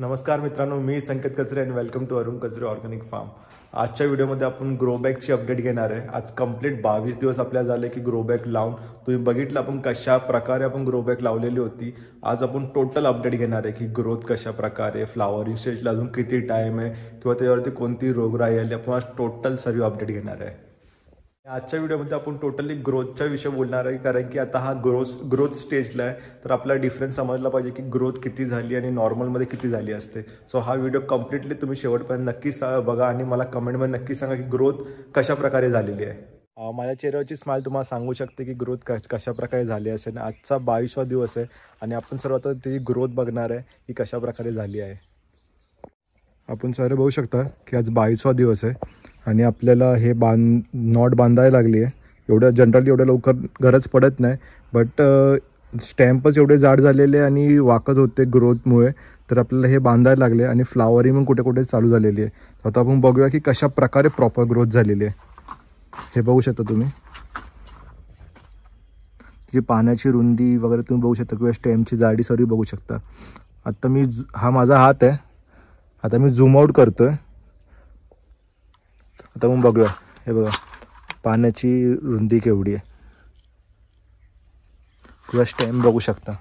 नमस्कार मित्रांनो मी संकेत कचरे अँड वेलकम टू अरुण कचरे ऑर्गॅनिक फार्म आजच्या व्हिडिओमध्ये आपण ग्रोबॅकची अपडेट घेणार आहे आज कंप्लीट बावीस दिवस आपल्या झाले की ग्रोबॅक लावून तुम्ही बघितलं आपण कशा प्रकारे आपण ग्रोबॅक लावलेली होती आज आपण टोटल अपडेट घेणार आहे की ग्रोथ कशा प्रकारे फ्लावरिंग स्टेजला अजून किती टाईम आहे किंवा त्याच्यावरती कोणती रोगराई आली आपण आज टोटल सर्व अपडेट घेणार आहे आजच्या व्हिडिओमध्ये आपण टोटली ग्रोथच्या विषय बोलणार आहे कारण की आता हा ग्रोथ ग्रोथ स्टेजला आहे तर आपला डिफरन्स समजला पाहिजे की ग्रोथ किती झाली आणि नॉर्मलमध्ये किती झाली असते सो हा व्हिडिओ कम्प्लिटली तुम्ही शेवटपर्यंत नक्की बघा आणि मला कमेंटमध्ये नक्की सांगा की ग्रोथ कशाप्रकारे झालेली आहे माझ्या चेहऱ्यावरची स्माईल तुम्हाला सांगू शकते की ग्रोथ कश कशाप्रकारे झाली असेल आजचा बावीसवा दिवस आहे आणि आपण सर्व आता त्याची ग्रोथ बघणार आहे की कशाप्रकारे झाली आहे आपण सर बघू शकता की आज बावीसवा दिवस आहे आणि आपल्याला हे बांध नॉट बांधायला लागली आहे एवढं जनरली एवढ्या लवकर गरज पडत नाही बट स्टॅम्पच एवढे जाड झालेले आणि वाकत होते ग्रोथमुळे तर आपल्याला हे बांधायला लागले आणि फ्लावरिंग पण कुठे कुठे चालू झालेली आहे आता आपण बघूया की कशा प्रकारे प्रॉपर ग्रोथ झालेली आहे हे बघू शकता तुम्ही जी पाण्याची रुंदी वगैरे तुम्ही बघू शकता किंवा स्टॅम्पची जाडी सर्व बघू शकता आत्ता मी हा माझा हात आहे आता मी झूम करतो आहे आता मग बघूया हे बघा पाण्याची रुंदी केवढी आहे किंवा स्टेम बघू शकता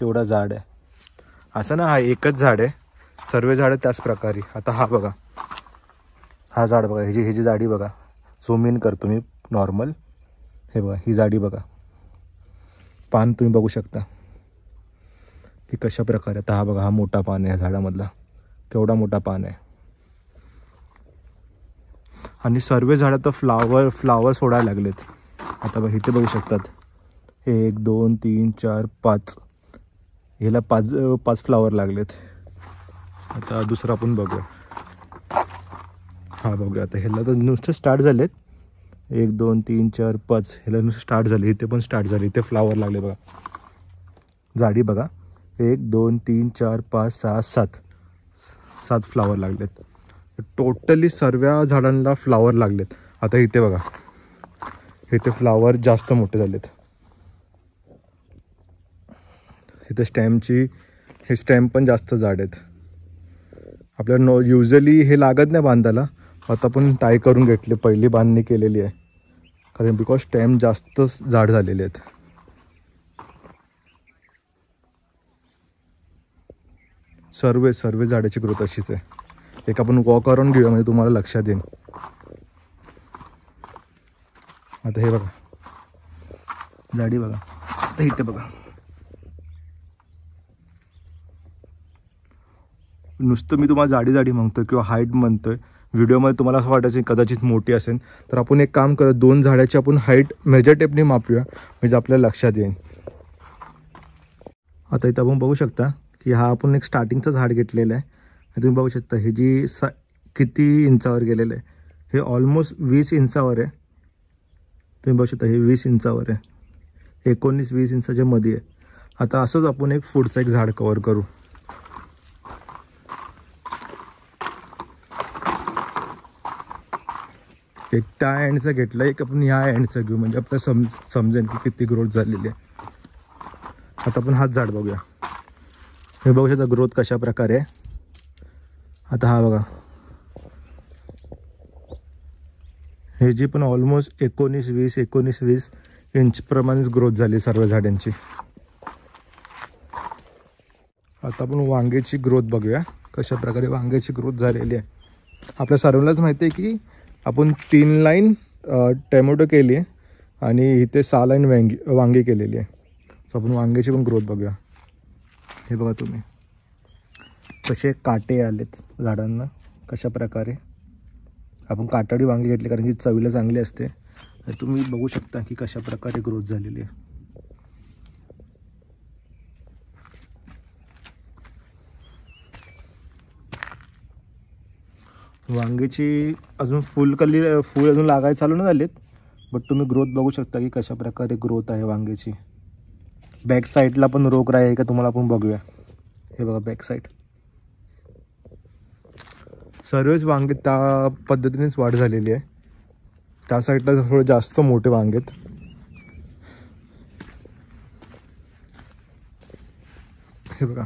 तेवढा झाड आहे असं ना हा एकच झाड आहे सर्व झाड त्याच प्रकारे आता हा बघा हा झाड बघा ह्याची ह्याची जाडी बघा झूम इन करतो मी नॉर्मल हे बघा ही जाडी बघा पान तुम्ही बघू शकता की कशा प्रकारे आता हा बघा हा मोठा पान आहे झाडामधला केवढा मोठा पान आहे आणि सर्व झाडं तर फ्लावर फ्लावर सोडायला लागलेत आता बघ इथे बघू शकतात एक दोन तीन चार पाच ह्याला पाच पाच फ्लावर लागलेत आता दुसरा आपण बघूया हा बघूया आता ह्याला तर नुसतं स्टार्ट झालेत एक दोन तीन चार पाच ह्याला नुसतं स्टार्ट झाले इथे पण स्टार्ट झाले इथे फ्लावर लागले बघा झाडी बघा एक दोन तीन चार पाच सहा सात सात फ्लावर लागलेत टोटली सर्व्या झाडांना फ्लावर लागलेत आता इथे बघा इथे फ्लावर जास्त मोठे झालेत इथे स्टॅम्पची हे स्टॅम्प पण जास्त जाड आहेत आपल्याला नो युजली हे लागत नाही बांधायला आता पण टाय करून घेतले पहिली बांधणी केलेली आहे कारण बिकॉज स्टॅम्प जास्त जाड झालेले आहेत सर्व सर्व झाडाची ग्रोथ अशीच आहे एक आपण वॉक करून घेऊया म्हणजे तुम्हाला लक्षात येईल आता हे बघा जाडी बघा आता इथे बघा नुसतं मी तुम्हाला जाडी जाडी म्हणतो किंवा हाईट म्हणतोय व्हिडिओमध्ये तुम्हाला असं वाटायचं कदाचित मोठी असेल तर आपण एक काम करत दोन झाडाची आपण हाईट मेजर टेपने मापूया म्हणजे आपल्याला लक्षात येईल आता इथं आपण बघू शकता की हा आपण एक स्टार्टिंगचं झाड घेतलेलं आहे तुम्ही बघू शकता हे जी सा किती इंचावर गेलेलं आहे हे ऑलमोस्ट वीस इंचावर आहे तुम्ही बघू शकता हे वीस इंचावर आहे एकोणीस वीस इंचाच्या मध्ये आहे आता असंच आपण एक पुढचं एक झाड कवर करू एक त्या एंडचं घेतलं एक आपण ह्या एंडचं घेऊ म्हणजे आपलं सम समजेल की किती ग्रोथ झालेली आहे आता आपण हाच झाड बघूया हे बघू शकता ग्रोथ कशा प्रकारे आहे आता हा बघा हे जी पण ऑलमोस्ट एकोणीस वीस एकोणीस वीस इंचप्रमाणेच ग्रोथ झाली सर्व झाडांची आता आपण वांग्याची ग्रोथ बघूया कशा प्रकारे वांग्याची ग्रोथ झालेली आहे आपल्या सर्वांनाच माहिती आहे की आपण तीन लाईन टोमॅटो केली आहे आणि इथे सहा लाईन वांगी वांगी केलेली आहे सो आपण वांग्याची पण ग्रोथ बघूया हे बघा तुम्ही कसे काटे आलेत झाडांना कशा प्रकारे आपण काटाडी वांगी घेतली कारण की चवीला चांगली असते तुम्ही बघू शकता की कशा प्रकारे ग्रोथ झालेली आहे वांगेची अजून कली फुल अजून लागायला चालू नाही झालेत बट तुम्ही ग्रोथ बघू शकता की कशा प्रकारे ग्रोथ आहे वांगेची बॅक साईडला पण रोग राही का तुम्हाला आपण बघूया हे बघा बॅक साईड सर्वच वांगे त्या पद्धतीनेच वाढ झालेली आहे त्या साईडला थोडे जास्त मोठे वांगेत हे बघा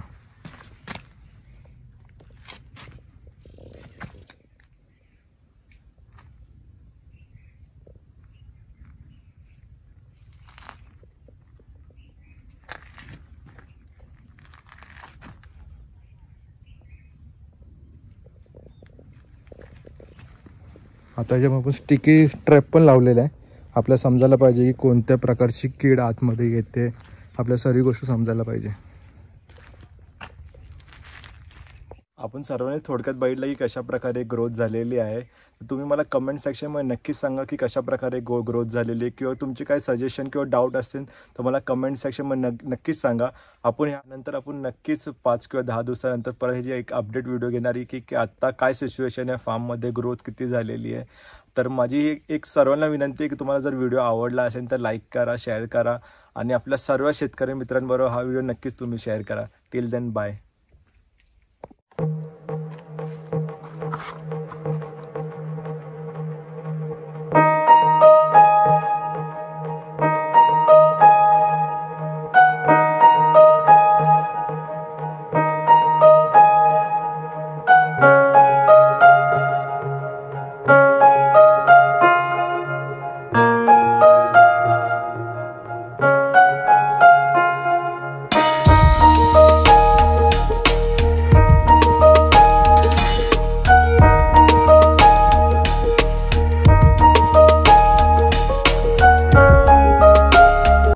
आता जेव्हा आपण स्टिकी ट्रॅप पण लावलेला आहे आपल्याला समजायला पाहिजे की कोणत्या प्रकारची कीड आतमध्ये येते आपल्या सर्व गोष्ट समजायला पाहिजे आपण सर्वांनी थोडक्यात बघितलं की कशाप्रकारे ग्रोथ झालेली आहे तुम्ही मला कमेंट सेक्शनमध्ये नक्कीच सांगा की कशाप्रकारे गो ग्रोथ झालेली आहे किंवा तुमचे काय सजेशन किंवा डाऊट असतील तर मला कमेंट सेक्शनमध्ये नक्की नक्कीच सांगा आपण ह्यानंतर आपण नक्कीच पाच किंवा दहा दिवसानंतर परत ह्याची एक अपडेट व्हिडिओ घेणारी की की आत्ता काय सिच्युएशन आहे फार्ममध्ये ग्रोथ किती झालेली आहे तर माझी एक सर्वांना विनंती आहे की तुम्हाला जर व्हिडिओ आवडला असेल तर लाईक करा शेअर करा आणि आपल्या सर्व शेतकरी मित्रांबरोबर हा व्हिडिओ नक्कीच तुम्ही शेअर करा टिल देन बाय